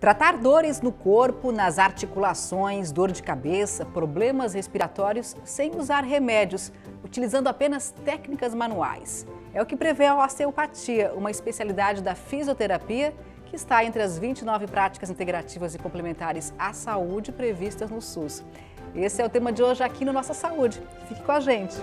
Tratar dores no corpo, nas articulações, dor de cabeça, problemas respiratórios sem usar remédios, utilizando apenas técnicas manuais. É o que prevê a osteopatia, uma especialidade da fisioterapia que está entre as 29 práticas integrativas e complementares à saúde previstas no SUS. Esse é o tema de hoje aqui no Nossa Saúde. Fique com a gente!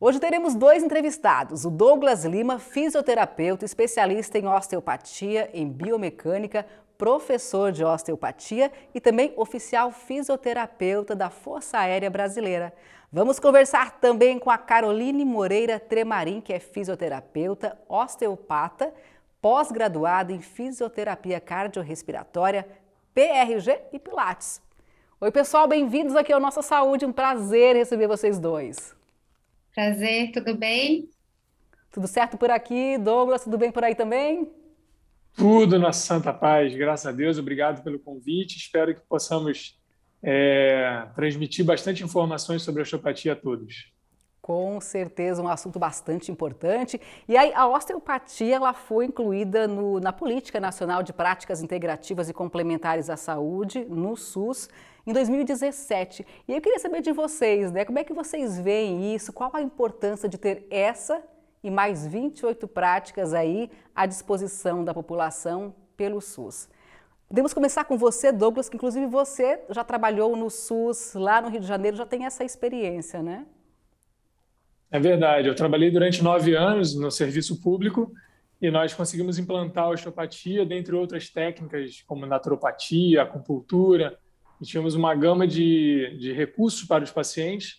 Hoje teremos dois entrevistados: o Douglas Lima, fisioterapeuta, especialista em osteopatia, em biomecânica, professor de osteopatia e também oficial fisioterapeuta da Força Aérea Brasileira. Vamos conversar também com a Caroline Moreira Tremarim, que é fisioterapeuta, osteopata, pós-graduada em fisioterapia cardiorrespiratória, PRG e Pilates. Oi, pessoal, bem-vindos aqui ao Nossa Saúde. Um prazer receber vocês dois. Prazer, tudo bem? Tudo certo por aqui, Douglas, tudo bem por aí também? Tudo na santa paz, graças a Deus. Obrigado pelo convite. Espero que possamos é, transmitir bastante informações sobre a osteopatia a todos. Com certeza, um assunto bastante importante. E aí, a osteopatia ela foi incluída no, na Política Nacional de Práticas Integrativas e Complementares à Saúde, no SUS em 2017. E eu queria saber de vocês, né? Como é que vocês veem isso? Qual a importância de ter essa e mais 28 práticas aí à disposição da população pelo SUS? Podemos começar com você, Douglas, que inclusive você já trabalhou no SUS lá no Rio de Janeiro, já tem essa experiência, né? É verdade. Eu trabalhei durante nove anos no serviço público e nós conseguimos implantar a osteopatia, dentre outras técnicas como naturopatia, acupuntura, e tínhamos uma gama de, de recursos para os pacientes.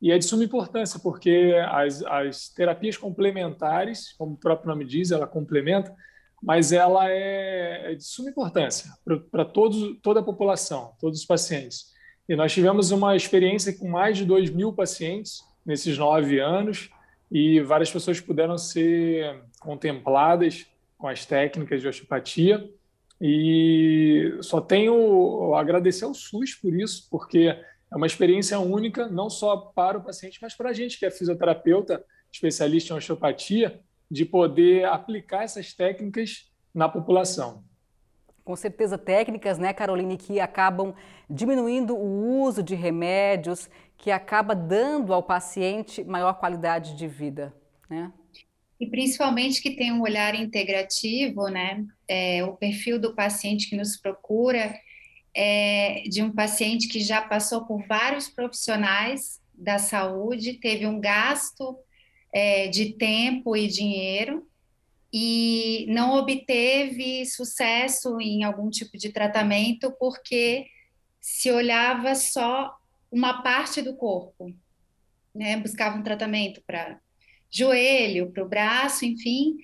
E é de suma importância, porque as, as terapias complementares, como o próprio nome diz, ela complementa, mas ela é, é de suma importância para toda a população, todos os pacientes. E nós tivemos uma experiência com mais de 2 mil pacientes nesses nove anos, e várias pessoas puderam ser contempladas com as técnicas de osteopatia. E só tenho a agradecer ao SUS por isso, porque é uma experiência única, não só para o paciente, mas para a gente que é fisioterapeuta, especialista em osteopatia, de poder aplicar essas técnicas na população. Com certeza, técnicas, né, Caroline, que acabam diminuindo o uso de remédios, que acaba dando ao paciente maior qualidade de vida, né? E principalmente que tem um olhar integrativo, né? É, o perfil do paciente que nos procura é de um paciente que já passou por vários profissionais da saúde, teve um gasto é, de tempo e dinheiro e não obteve sucesso em algum tipo de tratamento porque se olhava só uma parte do corpo, né? Buscava um tratamento para joelho, para o braço, enfim,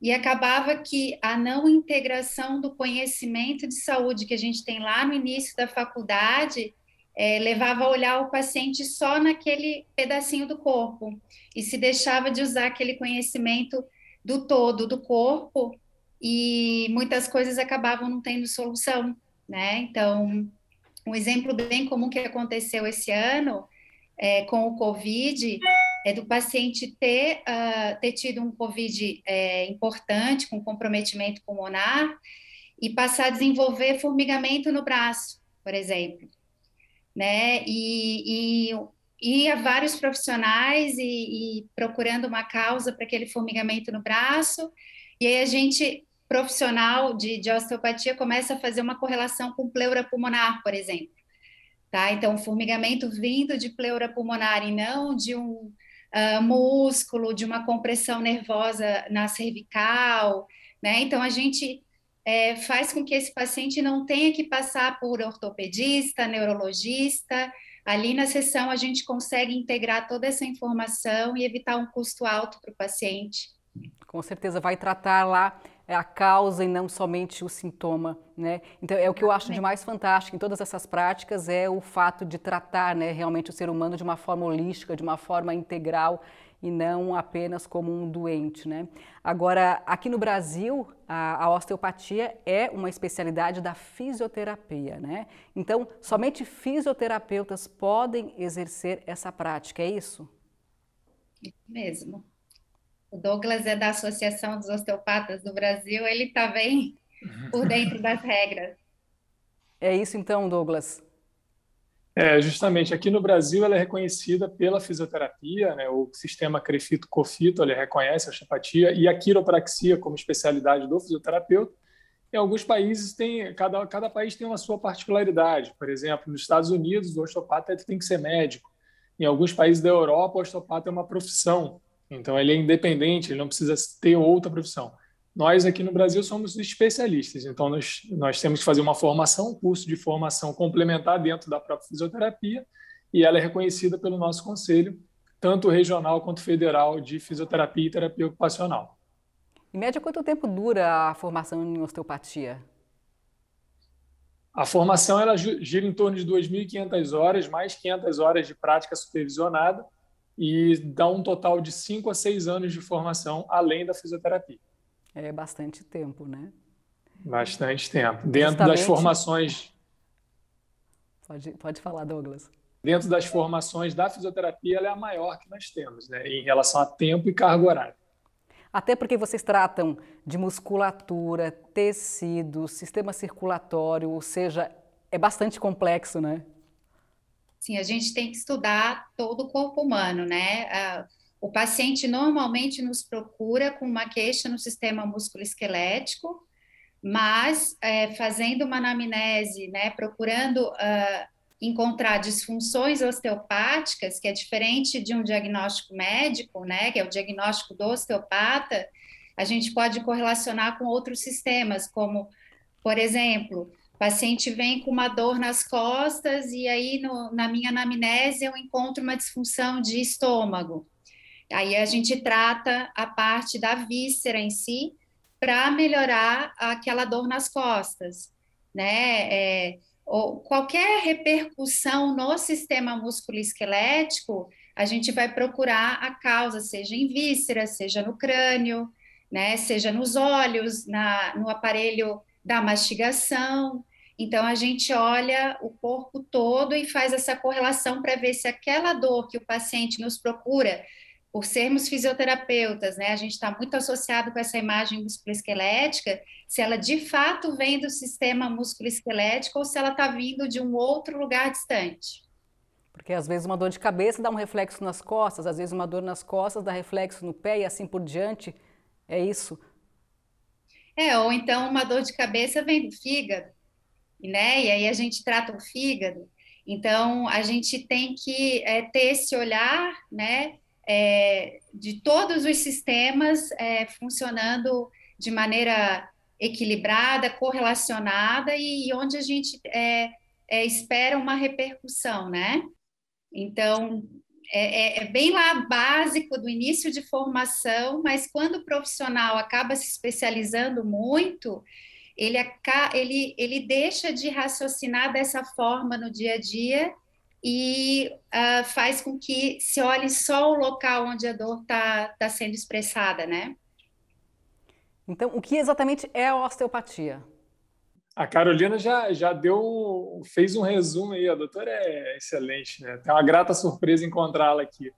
e acabava que a não integração do conhecimento de saúde que a gente tem lá no início da faculdade é, levava a olhar o paciente só naquele pedacinho do corpo e se deixava de usar aquele conhecimento do todo do corpo e muitas coisas acabavam não tendo solução, né? Então, um exemplo bem comum que aconteceu esse ano é, com o Covid é do paciente ter, uh, ter tido um COVID é, importante, com comprometimento pulmonar, e passar a desenvolver formigamento no braço, por exemplo. Né? E, e, e a vários profissionais e, e procurando uma causa para aquele formigamento no braço, e aí a gente, profissional de, de osteopatia, começa a fazer uma correlação com pleura pulmonar, por exemplo. Tá? Então, formigamento vindo de pleura pulmonar e não de um ah, músculo, de uma compressão nervosa na cervical, né? Então a gente é, faz com que esse paciente não tenha que passar por ortopedista, neurologista. Ali na sessão a gente consegue integrar toda essa informação e evitar um custo alto para o paciente. Com certeza vai tratar lá é a causa e não somente o sintoma, né? Então é o que eu acho de mais fantástico em todas essas práticas é o fato de tratar, né, realmente o ser humano de uma forma holística, de uma forma integral e não apenas como um doente, né? Agora, aqui no Brasil, a, a osteopatia é uma especialidade da fisioterapia, né? Então, somente fisioterapeutas podem exercer essa prática, é isso? Mesmo. O Douglas é da Associação dos Osteopatas do Brasil, ele está bem por dentro das regras. É isso então, Douglas. É, justamente, aqui no Brasil ela é reconhecida pela fisioterapia, né, o sistema Crefito-Cofito, ele reconhece a osteopatia e a quiropraxia como especialidade do fisioterapeuta. Em alguns países tem, cada, cada país tem uma sua particularidade, por exemplo, nos Estados Unidos o osteopata tem que ser médico, em alguns países da Europa o osteopata é uma profissão, então ele é independente, ele não precisa ter outra profissão. Nós aqui no Brasil somos especialistas, então nós, nós temos que fazer uma formação, um curso de formação complementar dentro da própria fisioterapia, e ela é reconhecida pelo nosso conselho, tanto regional quanto federal, de fisioterapia e terapia ocupacional. Em média, quanto tempo dura a formação em osteopatia? A formação ela gira em torno de 2.500 horas, mais 500 horas de prática supervisionada, e dá um total de 5 a 6 anos de formação além da fisioterapia. É bastante tempo, né? Bastante tempo. Justamente... Dentro das formações. Pode, pode falar, Douglas. Dentro das formações da fisioterapia, ela é a maior que nós temos, né? em relação a tempo e carga horária. Até porque vocês tratam de musculatura, tecido, sistema circulatório, ou seja, é bastante complexo, né? Sim, a gente tem que estudar todo o corpo humano, né? Ah, o paciente normalmente nos procura com uma queixa no sistema musculoesquelético, mas é, fazendo uma anamnese, né, procurando uh, encontrar disfunções osteopáticas, que é diferente de um diagnóstico médico, né, que é o diagnóstico do osteopata, a gente pode correlacionar com outros sistemas, como, por exemplo, o paciente vem com uma dor nas costas e aí no, na minha anamnese eu encontro uma disfunção de estômago. Aí a gente trata a parte da víscera em si para melhorar aquela dor nas costas, né? É, ou qualquer repercussão no sistema musculoesquelético, a gente vai procurar a causa, seja em víscera, seja no crânio, né? Seja nos olhos, na, no aparelho da mastigação. Então, a gente olha o corpo todo e faz essa correlação para ver se aquela dor que o paciente nos procura, por sermos fisioterapeutas, né, a gente está muito associado com essa imagem musculoesquelética, se ela de fato vem do sistema musculoesquelético ou se ela está vindo de um outro lugar distante. Porque às vezes uma dor de cabeça dá um reflexo nas costas, às vezes uma dor nas costas dá reflexo no pé e assim por diante. É isso. É, ou então uma dor de cabeça vem do fígado, né? E aí a gente trata o fígado. Então, a gente tem que é, ter esse olhar, né? É, de todos os sistemas é, funcionando de maneira equilibrada, correlacionada e, e onde a gente é, é, espera uma repercussão, né? Então, é, é, é, bem lá básico do início de formação, mas quando o profissional acaba se especializando muito, ele, ele, ele deixa de raciocinar dessa forma no dia a dia e uh, faz com que se olhe só o local onde a dor está tá sendo expressada, né? Então, o que exatamente é a osteopatia? A Carolina já, já deu, fez um resumo aí, a doutora é excelente, né? É uma grata surpresa encontrá-la aqui.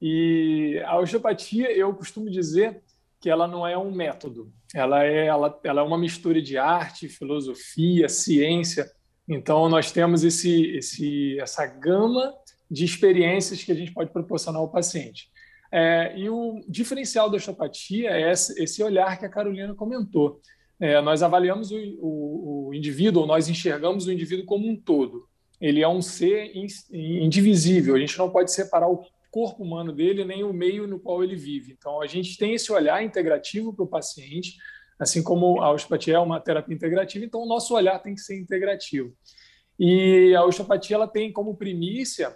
E a osteopatia, eu costumo dizer que ela não é um método, ela é, ela, ela é uma mistura de arte, filosofia, ciência. Então, nós temos esse, esse, essa gama de experiências que a gente pode proporcionar ao paciente. É, e o diferencial da osteopatia é esse olhar que a Carolina comentou é, nós avaliamos o, o, o indivíduo, ou nós enxergamos o indivíduo como um todo. Ele é um ser indivisível, a gente não pode separar o corpo humano dele nem o meio no qual ele vive. Então, a gente tem esse olhar integrativo para o paciente, assim como a osteopatia é uma terapia integrativa, então o nosso olhar tem que ser integrativo. E a osteopatia ela tem como primícia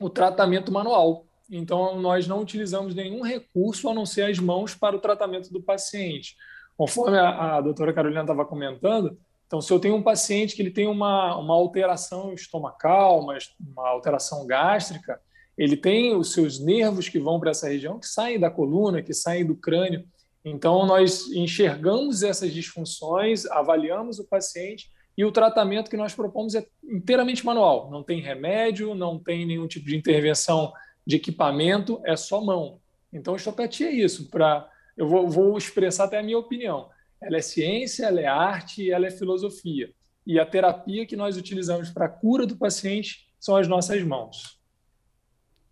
o tratamento manual. Então, nós não utilizamos nenhum recurso a não ser as mãos para o tratamento do paciente. Conforme a, a doutora Carolina estava comentando, então, se eu tenho um paciente que ele tem uma, uma alteração estomacal, uma, uma alteração gástrica, ele tem os seus nervos que vão para essa região, que saem da coluna, que saem do crânio. Então, nós enxergamos essas disfunções, avaliamos o paciente e o tratamento que nós propomos é inteiramente manual. Não tem remédio, não tem nenhum tipo de intervenção de equipamento, é só mão. Então, o osteopatia é isso. Para eu vou, vou expressar até a minha opinião. Ela é ciência, ela é arte e ela é filosofia. E a terapia que nós utilizamos para a cura do paciente são as nossas mãos.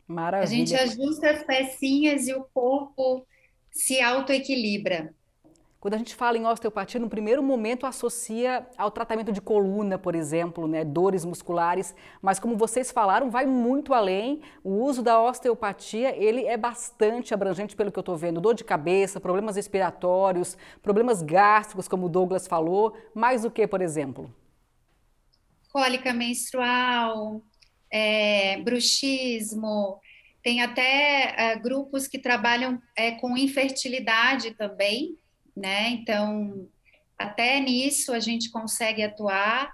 Maravilha. A gente ajusta as pecinhas e o corpo se autoequilibra. Quando a gente fala em osteopatia, no primeiro momento associa ao tratamento de coluna, por exemplo, né, dores musculares, mas como vocês falaram, vai muito além. O uso da osteopatia, ele é bastante abrangente pelo que eu estou vendo, dor de cabeça, problemas respiratórios, problemas gástricos, como o Douglas falou, mais o que, por exemplo? Cólica menstrual, é, bruxismo, tem até eh, grupos que trabalham é, com infertilidade também, né? Então, até nisso a gente consegue atuar.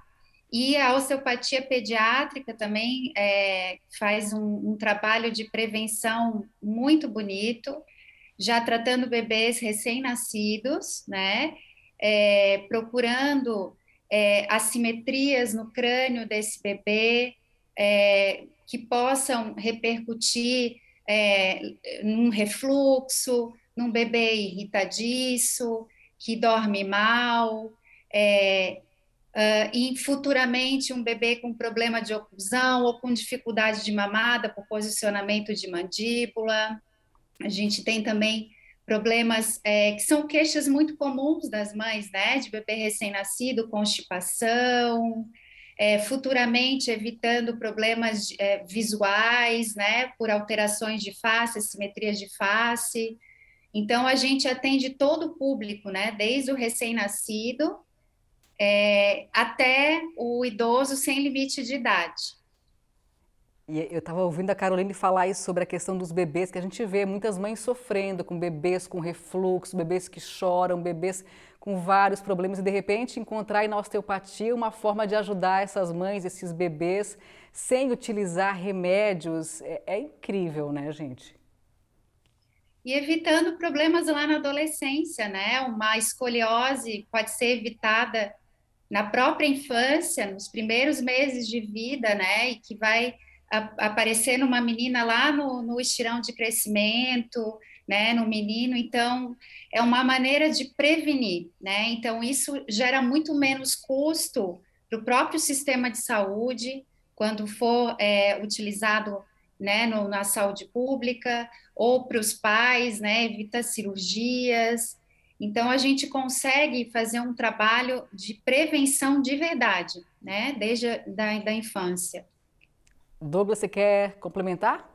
E a osteopatia pediátrica também é, faz um, um trabalho de prevenção muito bonito, já tratando bebês recém-nascidos, né? É, procurando é, assimetrias no crânio desse bebê é, que possam repercutir é, num refluxo, num bebê irritadiço, que dorme mal, é, uh, e futuramente um bebê com problema de oclusão ou com dificuldade de mamada por posicionamento de mandíbula. A gente tem também problemas é, que são queixas muito comuns das mães, né? De bebê recém-nascido, constipação, é, futuramente evitando problemas é, visuais, né? Por alterações de face, assimetrias de face. Então, a gente atende todo o público, né? Desde o recém-nascido é, até o idoso sem limite de idade. E eu estava ouvindo a Caroline falar isso sobre a questão dos bebês, que a gente vê muitas mães sofrendo com bebês com refluxo, bebês que choram, bebês com vários problemas, e de repente encontrar na osteopatia uma forma de ajudar essas mães, esses bebês, sem utilizar remédios. É, é incrível, né, gente? e evitando problemas lá na adolescência, né? Uma escoliose pode ser evitada na própria infância, nos primeiros meses de vida, né? E que vai aparecer numa menina lá no, no estirão de crescimento, né? No menino. Então, é uma maneira de prevenir, né? Então, isso gera muito menos custo para o próprio sistema de saúde quando for é, utilizado né, no, na saúde pública, ou para os pais, né, evita cirurgias. Então, a gente consegue fazer um trabalho de prevenção de verdade, né, desde a da, da infância. Douglas, você quer complementar?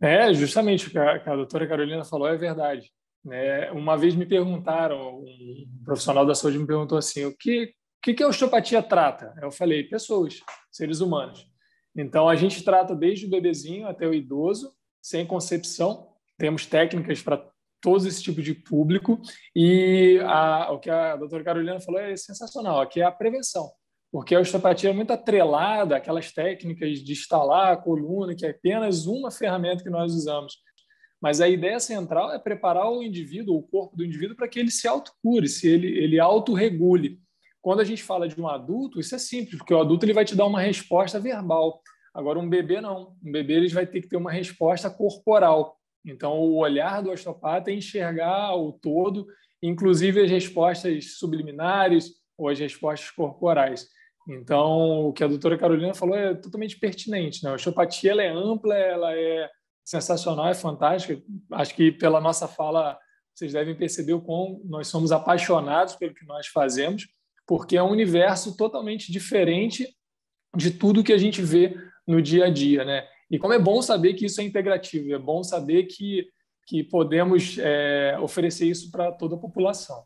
É, justamente o que a, que a doutora Carolina falou é verdade. Né? Uma vez me perguntaram, um profissional da saúde me perguntou assim, o que, o que, que a osteopatia trata? Eu falei, pessoas, seres humanos. Então, a gente trata desde o bebezinho até o idoso, sem concepção. Temos técnicas para todo esse tipo de público. E a, o que a doutora Carolina falou é sensacional, que é a prevenção. Porque a osteopatia é muito atrelada àquelas técnicas de instalar a coluna, que é apenas uma ferramenta que nós usamos. Mas a ideia central é preparar o indivíduo, o corpo do indivíduo, para que ele se autocure, se ele, ele autorregule. Quando a gente fala de um adulto, isso é simples, porque o adulto ele vai te dar uma resposta verbal. Agora, um bebê não. Um bebê ele vai ter que ter uma resposta corporal. Então, o olhar do osteopata é enxergar o todo, inclusive as respostas subliminares ou as respostas corporais. Então, o que a doutora Carolina falou é totalmente pertinente. Né? A osteopatia ela é ampla, ela é sensacional, é fantástica. Acho que pela nossa fala, vocês devem perceber o quão nós somos apaixonados pelo que nós fazemos porque é um universo totalmente diferente de tudo que a gente vê no dia a dia, né? E como é bom saber que isso é integrativo, é bom saber que, que podemos é, oferecer isso para toda a população.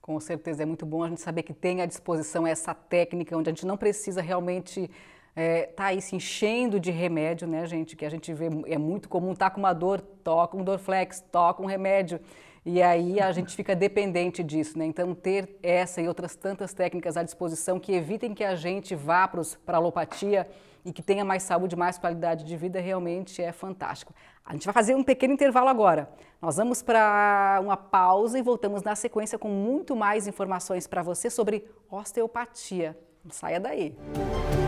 Com certeza, é muito bom a gente saber que tem à disposição essa técnica, onde a gente não precisa realmente é, tá aí se enchendo de remédio, né, gente? Que a gente vê, é muito comum, tá com uma dor, toca um Dorflex, toca um remédio. E aí a gente fica dependente disso, né? Então ter essa e outras tantas técnicas à disposição que evitem que a gente vá para a alopatia e que tenha mais saúde, mais qualidade de vida, realmente é fantástico. A gente vai fazer um pequeno intervalo agora. Nós vamos para uma pausa e voltamos na sequência com muito mais informações para você sobre osteopatia. Não saia daí. Música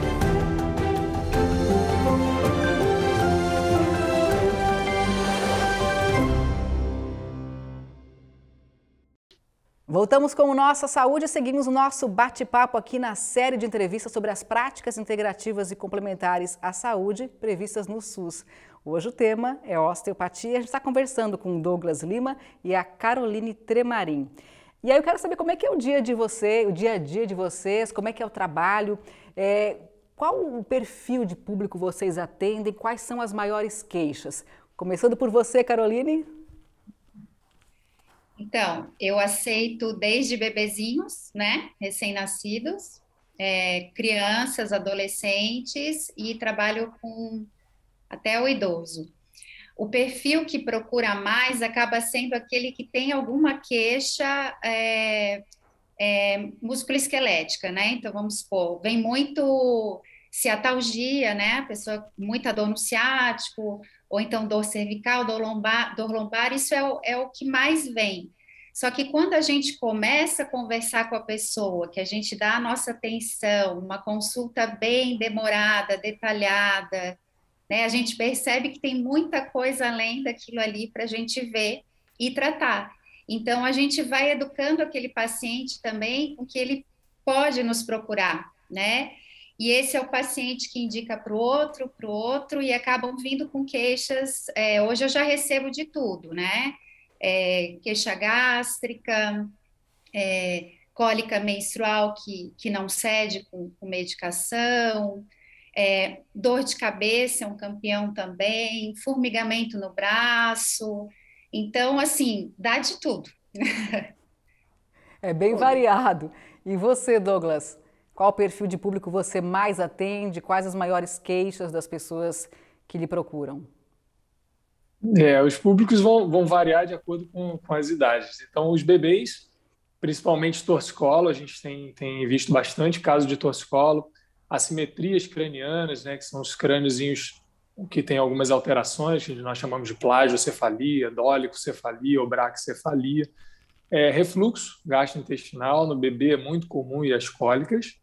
Voltamos com Nossa Saúde e seguimos o nosso bate-papo aqui na série de entrevistas sobre as práticas integrativas e complementares à saúde previstas no SUS. Hoje o tema é osteopatia. A gente está conversando com Douglas Lima e a Caroline Tremarim. E aí eu quero saber como é que é o dia de você, o dia a dia de vocês, como é que é o trabalho, é, qual o perfil de público vocês atendem, quais são as maiores queixas. Começando por você, Caroline. Então, eu aceito desde bebezinhos, né, recém-nascidos, é, crianças, adolescentes e trabalho com até o idoso. O perfil que procura mais acaba sendo aquele que tem alguma queixa é, é, musculoesquelética, né? Então, vamos supor, vem muito ciatalgia, né? A pessoa muita dor no ciático, ou então dor cervical, dor lombar, dor lombar isso é o, é o que mais vem. Só que quando a gente começa a conversar com a pessoa, que a gente dá a nossa atenção, uma consulta bem demorada, detalhada, né, a gente percebe que tem muita coisa além daquilo ali para a gente ver e tratar. Então, a gente vai educando aquele paciente também com que ele pode nos procurar, né? E esse é o paciente que indica para o outro, para o outro, e acabam vindo com queixas. É, hoje eu já recebo de tudo, né? É, queixa gástrica, é, cólica menstrual que, que não cede com, com medicação, é, dor de cabeça é um campeão também, formigamento no braço. Então, assim, dá de tudo. É bem variado. E você, Douglas? Qual perfil de público você mais atende? Quais as maiores queixas das pessoas que lhe procuram? É, os públicos vão, vão variar de acordo com, com, as idades. Então, os bebês, principalmente torcicolo, a gente tem, tem visto bastante caso de torcicolo, assimetrias cranianas, né, que são os crâniozinhos que tem algumas alterações, que nós chamamos de plagiocefalia, dólicocefalia, obraxcefalia, É, refluxo gastrointestinal no bebê é muito comum e as cólicas.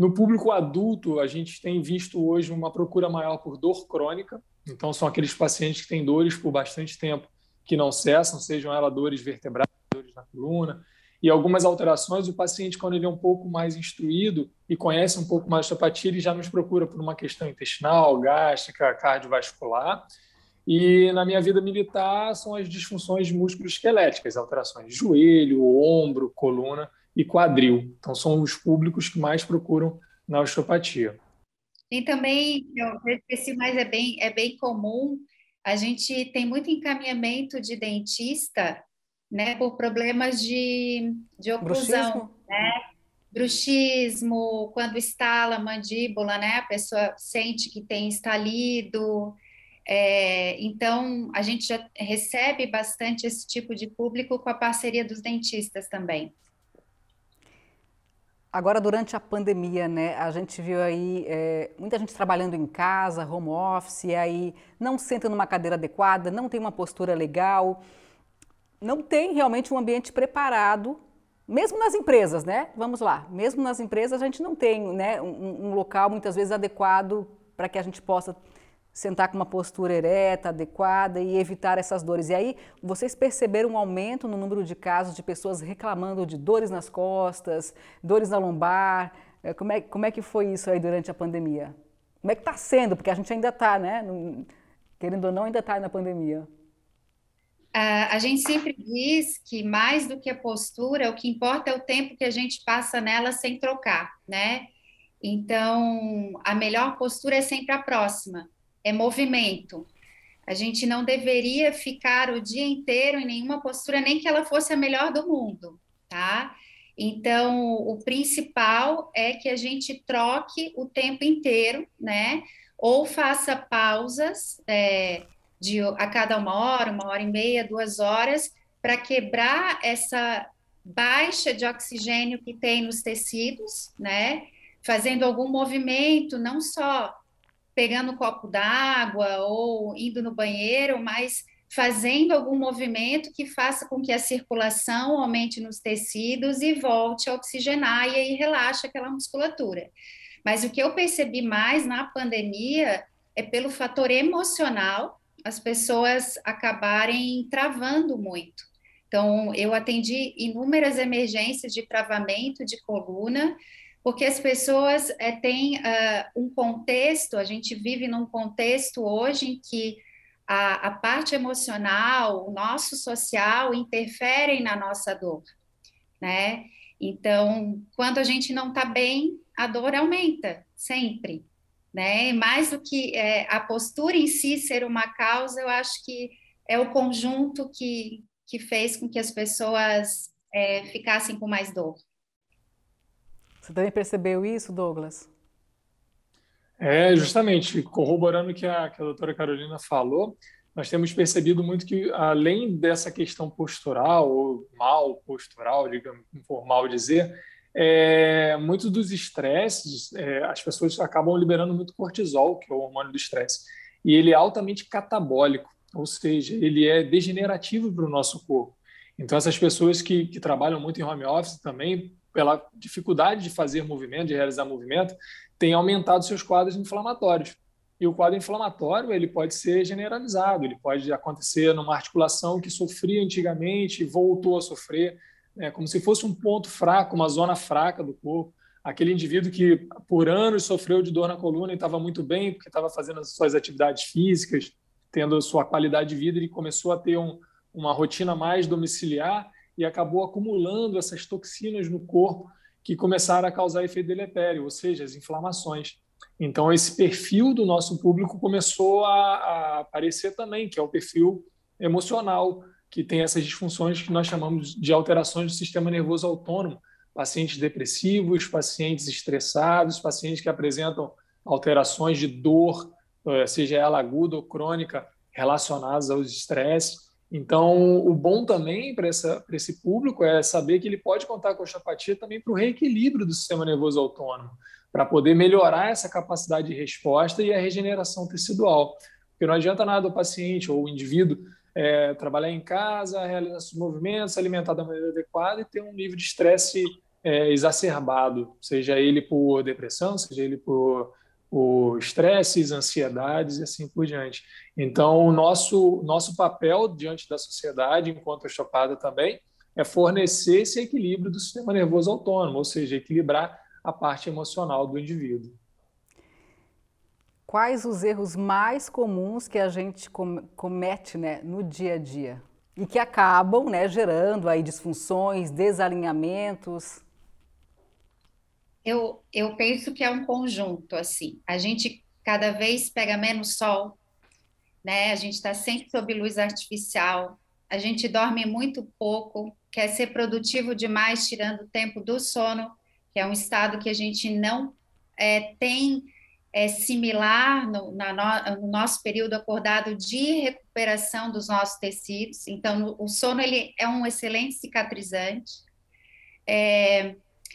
No público adulto, a gente tem visto hoje uma procura maior por dor crônica, então são aqueles pacientes que têm dores por bastante tempo que não cessam, sejam elas dores vertebrais, dores na coluna, e algumas alterações, o paciente, quando ele é um pouco mais instruído e conhece um pouco mais a osteopatia, ele já nos procura por uma questão intestinal, gástrica, cardiovascular. E na minha vida militar são as disfunções músculo-esqueléticas, alterações de joelho, ombro, coluna, e quadril. Então, são os públicos que mais procuram na osteopatia. E também, eu mais é bem, é bem comum, a gente tem muito encaminhamento de dentista né, por problemas de, de oclusão, bruxismo. né? Bruxismo, quando estala a mandíbula, né? A pessoa sente que tem estalido. É, então, a gente já recebe bastante esse tipo de público com a parceria dos dentistas também. Agora, durante a pandemia, né, a gente viu aí é, muita gente trabalhando em casa, home office, e aí não senta numa cadeira adequada, não tem uma postura legal, não tem realmente um ambiente preparado, mesmo nas empresas, né? Vamos lá, mesmo nas empresas a gente não tem né, um, um local muitas vezes adequado para que a gente possa sentar com uma postura ereta, adequada e evitar essas dores. E aí, vocês perceberam um aumento no número de casos de pessoas reclamando de dores nas costas, dores na lombar. É, como é, como é que foi isso aí durante a pandemia? Como é que está sendo? Porque a gente ainda está, né? Querendo ou não, ainda está na pandemia. Uh, a gente sempre diz que mais do que a postura, o que importa é o tempo que a gente passa nela sem trocar, né? Então, a melhor postura é sempre a próxima é movimento. A gente não deveria ficar o dia inteiro em nenhuma postura, nem que ela fosse a melhor do mundo, tá? Então, o principal é que a gente troque o tempo inteiro, né? Ou faça pausas é, de a cada uma hora, uma hora e meia, duas horas, para quebrar essa baixa de oxigênio que tem nos tecidos, né? Fazendo algum movimento, não só pegando um copo d'água ou indo no banheiro, mas fazendo algum movimento que faça com que a circulação aumente nos tecidos e volte a oxigenar e aí relaxa aquela musculatura. Mas o que eu percebi mais na pandemia é pelo fator emocional, as pessoas acabarem travando muito. Então, eu atendi inúmeras emergências de travamento de coluna, porque as pessoas é, têm uh, um contexto, a gente vive num contexto hoje em que a, a parte emocional, o nosso social interferem na nossa dor, né? Então, quando a gente não está bem, a dor aumenta sempre, né? Mais do que é, a postura em si ser uma causa, eu acho que é o conjunto que, que fez com que as pessoas é, ficassem com mais dor. Você também percebeu isso, Douglas? É, justamente, corroborando o que a, que a doutora Carolina falou, nós temos percebido muito que, além dessa questão postural, ou mal postural, digamos, informal dizer, é, muitos dos estresses, é, as pessoas acabam liberando muito cortisol, que é o hormônio do estresse, e ele é altamente catabólico, ou seja, ele é degenerativo para o nosso corpo. Então, essas pessoas que, que trabalham muito em home office também pela dificuldade de fazer movimento, de realizar movimento, tem aumentado seus quadros inflamatórios. E o quadro inflamatório ele pode ser generalizado, ele pode acontecer numa articulação que sofria antigamente voltou a sofrer, né, como se fosse um ponto fraco, uma zona fraca do corpo. Aquele indivíduo que por anos sofreu de dor na coluna e estava muito bem porque estava fazendo as suas atividades físicas, tendo sua qualidade de vida, ele começou a ter um, uma rotina mais domiciliar e acabou acumulando essas toxinas no corpo que começaram a causar efeito deletério, ou seja, as inflamações. Então, esse perfil do nosso público começou a, a aparecer também, que é o perfil emocional, que tem essas disfunções que nós chamamos de alterações do sistema nervoso autônomo, pacientes depressivos, pacientes estressados, pacientes que apresentam alterações de dor, eh, seja ela aguda ou crônica, relacionadas aos estresses. Então, o bom também para esse público é saber que ele pode contar com a osteopatia também para o reequilíbrio do sistema nervoso autônomo, para poder melhorar essa capacidade de resposta e a regeneração tecidual. Porque não adianta nada o paciente ou o indivíduo é, trabalhar em casa, realizar seus movimentos, se alimentar da maneira adequada e ter um nível de estresse é, exacerbado, seja ele por depressão, seja ele por os estresses, ansiedades e assim por diante. Então, o nosso, nosso papel diante da sociedade, enquanto osteopata também, é fornecer esse equilíbrio do sistema nervoso autônomo, ou seja, equilibrar a parte emocional do indivíduo. Quais os erros mais comuns que a gente comete né, no dia a dia? E que acabam né, gerando aí disfunções, desalinhamentos? eu, eu penso que é um conjunto, assim. A gente cada vez pega menos sol, né? A gente está sempre sob luz artificial, a gente dorme muito pouco, quer ser produtivo demais, tirando o tempo do sono, que é um estado que a gente não é, tem é, similar no, na no, no, nosso período acordado de recuperação dos nossos tecidos. Então, o sono ele é um excelente cicatrizante. É,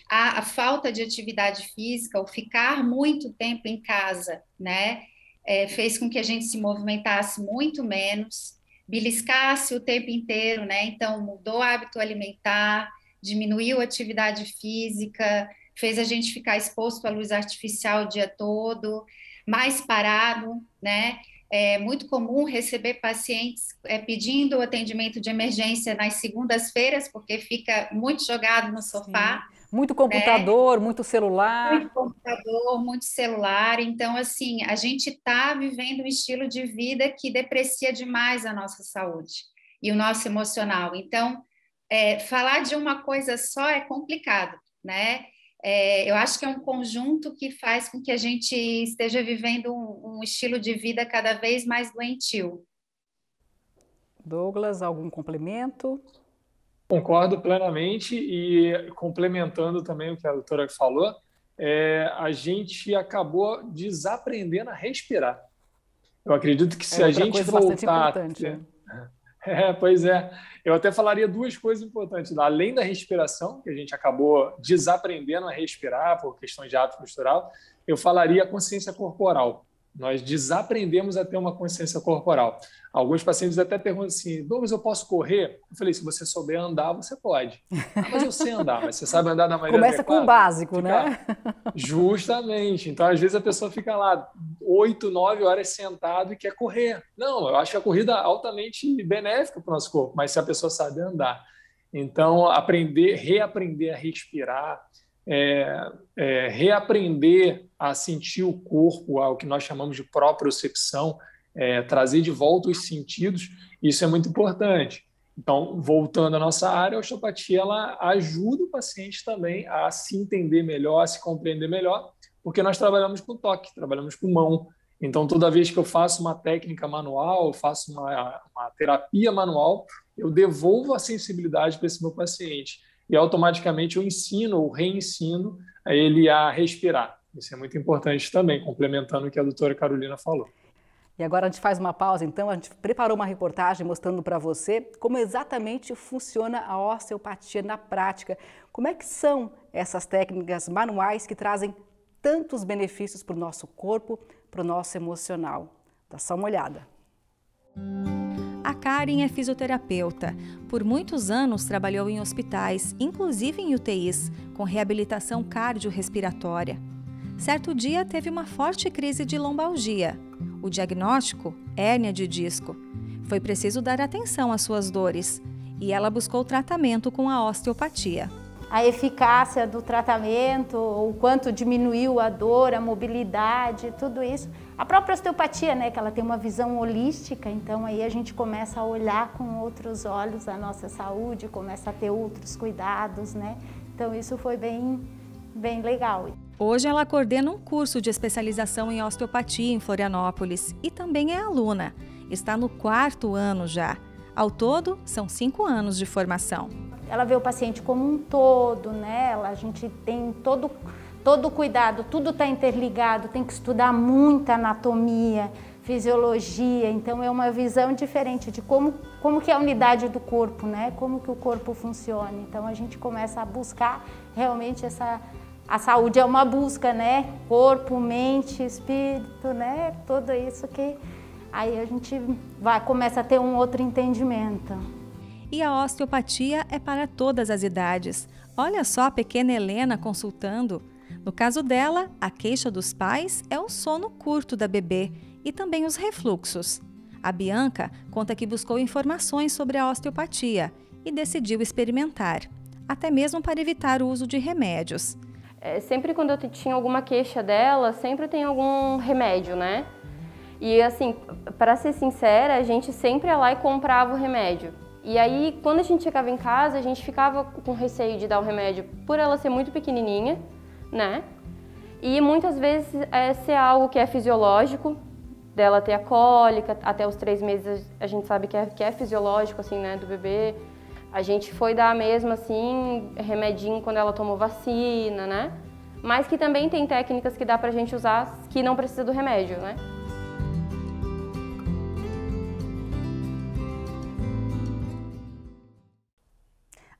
a, a falta de atividade física, o ficar muito tempo em casa, né, é, fez com que a gente se movimentasse muito menos, beliscasse o tempo inteiro, né? Então mudou o hábito alimentar, diminuiu a atividade física, fez a gente ficar exposto à luz artificial o dia todo, mais parado, né? É muito comum receber pacientes é, pedindo o atendimento de emergência nas segundas-feiras, porque fica muito jogado no sofá. Muito é. computador, muito celular. Muito computador, muito celular. Então, assim, a gente está vivendo um estilo de vida que deprecia demais a nossa saúde e o nosso emocional. Então, é, falar de uma coisa só é complicado, né? É, eu acho que é um conjunto que faz com que a gente esteja vivendo um, um estilo de vida cada vez mais doentio. Douglas, algum complemento? Concordo plenamente e complementando também o que a doutora falou, é, a gente acabou desaprendendo a respirar. Eu acredito que se é a gente voltar. Ter... Né? É, pois é. Eu até falaria duas coisas importantes. Além da respiração, que a gente acabou desaprendendo a respirar por questão de ato postural, eu falaria a consciência corporal. Nós desaprendemos a ter uma consciência corporal. Alguns pacientes até perguntam assim: Douglas, eu posso correr? Eu falei: se você souber andar, você pode. Ah, mas eu sei andar, mas você sabe andar da maneira. Começa adequada? com o básico, né? fica... né? Justamente. Então, às vezes, a pessoa fica lá oito, nove horas sentado e quer correr. Não, eu acho a corrida é altamente benéfica para o nosso corpo, mas se a pessoa sabe andar. Então, aprender, reaprender a respirar, é, é, reaprender a sentir o corpo, ao que nós chamamos de propriocepção, é, trazer de volta os sentidos, isso é muito importante. Então, voltando à nossa área, a osteopatia ela ajuda o paciente também a se entender melhor, a se compreender melhor, porque nós trabalhamos com toque, trabalhamos com mão. Então, toda vez que eu faço uma técnica manual, faço uma, uma terapia manual, eu devolvo a sensibilidade para esse meu paciente e automaticamente eu ensino ou reensino ele a respirar. Isso é muito importante também, complementando o que a doutora Carolina falou. E agora a gente faz uma pausa, então. A gente preparou uma reportagem mostrando para você como exatamente funciona a osteopatia na prática. Como é que são essas técnicas manuais que trazem tantos benefícios para o nosso corpo, para o nosso emocional. Dá só uma olhada. Música a Karen é fisioterapeuta. Por muitos anos trabalhou em hospitais, inclusive em UTIs, com reabilitação cardiorrespiratória. Certo dia teve uma forte crise de lombalgia. O diagnóstico? Hérnia de disco. Foi preciso dar atenção às suas dores e ela buscou tratamento com a osteopatia. A eficácia do tratamento, o quanto diminuiu a dor, a mobilidade, tudo isso a própria osteopatia, né, que ela tem uma visão holística, então aí a gente começa a olhar com outros olhos a nossa saúde, começa a ter outros cuidados, né? Então isso foi bem bem legal. Hoje ela coordena um curso de especialização em osteopatia em Florianópolis e também é aluna. Está no quarto ano já. Ao todo, são cinco anos de formação. Ela vê o paciente como um todo, né? Ela, a gente tem todo todo cuidado, tudo está interligado, tem que estudar muita anatomia, fisiologia, então é uma visão diferente de como, como que é a unidade do corpo, né? como que o corpo funciona. Então a gente começa a buscar realmente essa... A saúde é uma busca, né? Corpo, mente, espírito, né? Tudo isso que aí a gente vai começa a ter um outro entendimento. E a osteopatia é para todas as idades. Olha só a pequena Helena consultando. No caso dela, a queixa dos pais é o sono curto da bebê e também os refluxos. A Bianca conta que buscou informações sobre a osteopatia e decidiu experimentar, até mesmo para evitar o uso de remédios. É, sempre quando eu tinha alguma queixa dela, sempre tem algum remédio, né? E assim, para ser sincera, a gente sempre ia lá e comprava o remédio. E aí, quando a gente chegava em casa, a gente ficava com receio de dar o remédio por ela ser muito pequenininha né? E muitas vezes esse é algo que é fisiológico, dela ter a cólica, até os três meses a gente sabe que é, que é fisiológico, assim, né, do bebê. A gente foi dar mesmo, assim, remedinho quando ela tomou vacina, né? Mas que também tem técnicas que dá pra gente usar que não precisa do remédio, né?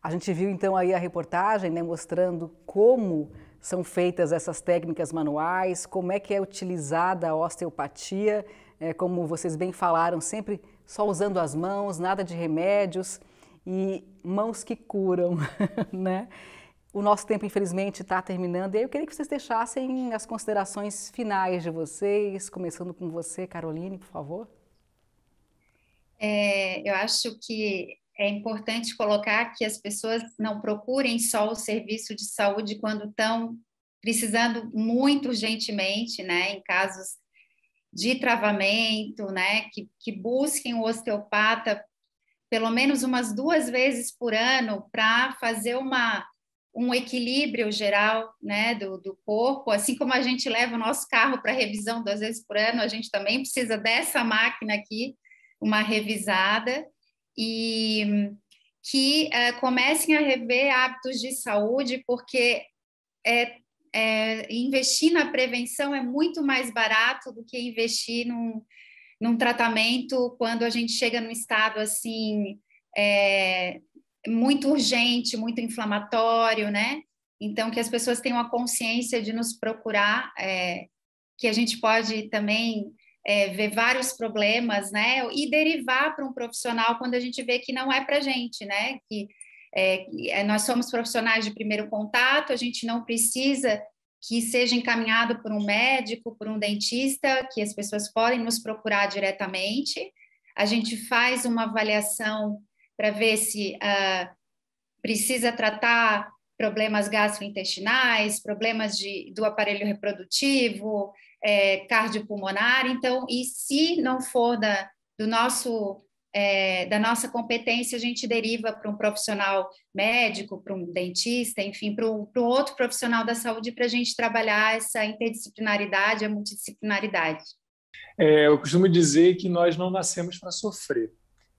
A gente viu então aí a reportagem, né, mostrando como são feitas essas técnicas manuais, como é que é utilizada a osteopatia, é, como vocês bem falaram, sempre só usando as mãos, nada de remédios e mãos que curam, né? O nosso tempo, infelizmente, está terminando e eu queria que vocês deixassem as considerações finais de vocês, começando com você, Caroline, por favor. É, eu acho que é importante colocar que as pessoas não procurem só o serviço de saúde quando estão precisando muito urgentemente, né, em casos de travamento, né, que, que busquem o osteopata pelo menos umas duas vezes por ano para fazer uma um equilíbrio geral né, do, do corpo, assim como a gente leva o nosso carro para revisão duas vezes por ano, a gente também precisa dessa máquina aqui, uma revisada, e que é, comecem a rever hábitos de saúde, porque é, é, investir na prevenção é muito mais barato do que investir num, num tratamento quando a gente chega num estado assim é, muito urgente, muito inflamatório, né? Então, que as pessoas tenham a consciência de nos procurar, é, que a gente pode também é, ver vários problemas, né? E derivar para um profissional quando a gente vê que não é para gente, né? É, que é, nós somos profissionais de primeiro contato, a gente não precisa que seja encaminhado por um médico, por um dentista, que as pessoas podem nos procurar diretamente. A gente faz uma avaliação para ver se uh, precisa tratar problemas gastrointestinais, problemas de, do aparelho reprodutivo, é, cardiopulmonar. Então, e se não for da, do nosso é, da nossa competência, a gente deriva para um profissional médico, para um dentista, enfim, para um, para um outro profissional da saúde para a gente trabalhar essa interdisciplinaridade, a multidisciplinaridade. É, eu costumo dizer que nós não nascemos para sofrer.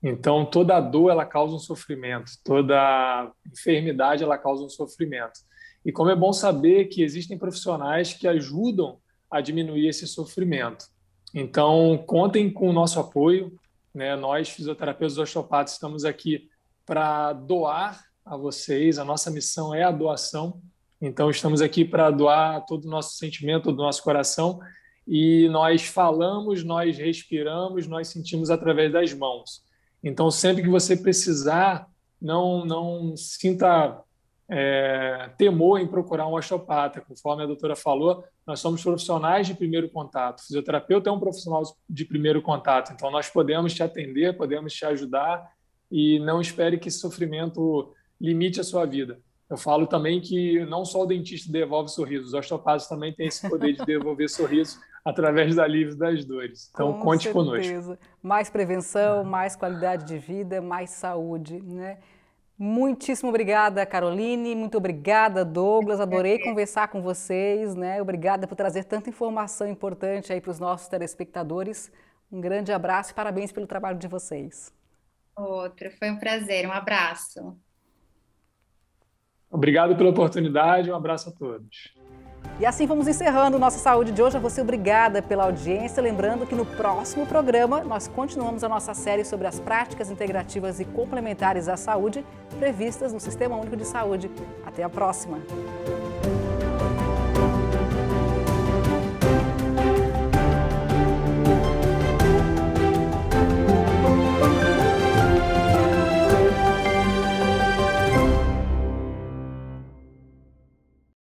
Então, toda dor ela causa um sofrimento, toda enfermidade ela causa um sofrimento. E como é bom saber que existem profissionais que ajudam a diminuir esse sofrimento. Então, contem com o nosso apoio. Né? Nós, fisioterapeutas osteopatas, estamos aqui para doar a vocês. A nossa missão é a doação. Então, estamos aqui para doar todo o nosso sentimento, todo o nosso coração. E nós falamos, nós respiramos, nós sentimos através das mãos. Então, sempre que você precisar, não, não sinta é, temor em procurar um osteopata. Conforme a doutora falou, nós somos profissionais de primeiro contato. O fisioterapeuta é um profissional de primeiro contato, então nós podemos te atender, podemos te ajudar e não espere que esse sofrimento limite a sua vida. Eu falo também que não só o dentista devolve sorrisos, os osteopatas também têm esse poder de devolver sorrisos através da alívio das dores. Então, Com conte certeza. conosco. Mais prevenção, mais qualidade de vida, mais saúde, né? Muitíssimo obrigada, Caroline. Muito obrigada, Douglas. Adorei conversar com vocês, né? Obrigada por trazer tanta informação importante aí para os nossos telespectadores. Um grande abraço e parabéns pelo trabalho de vocês. Outro, foi um prazer. Um abraço. Obrigado pela oportunidade. Um abraço a todos. E assim vamos encerrando nossa saúde de hoje. A você, obrigada pela audiência. Lembrando que no próximo programa nós continuamos a nossa série sobre as práticas integrativas e complementares à saúde previstas no Sistema Único de Saúde. Até a próxima!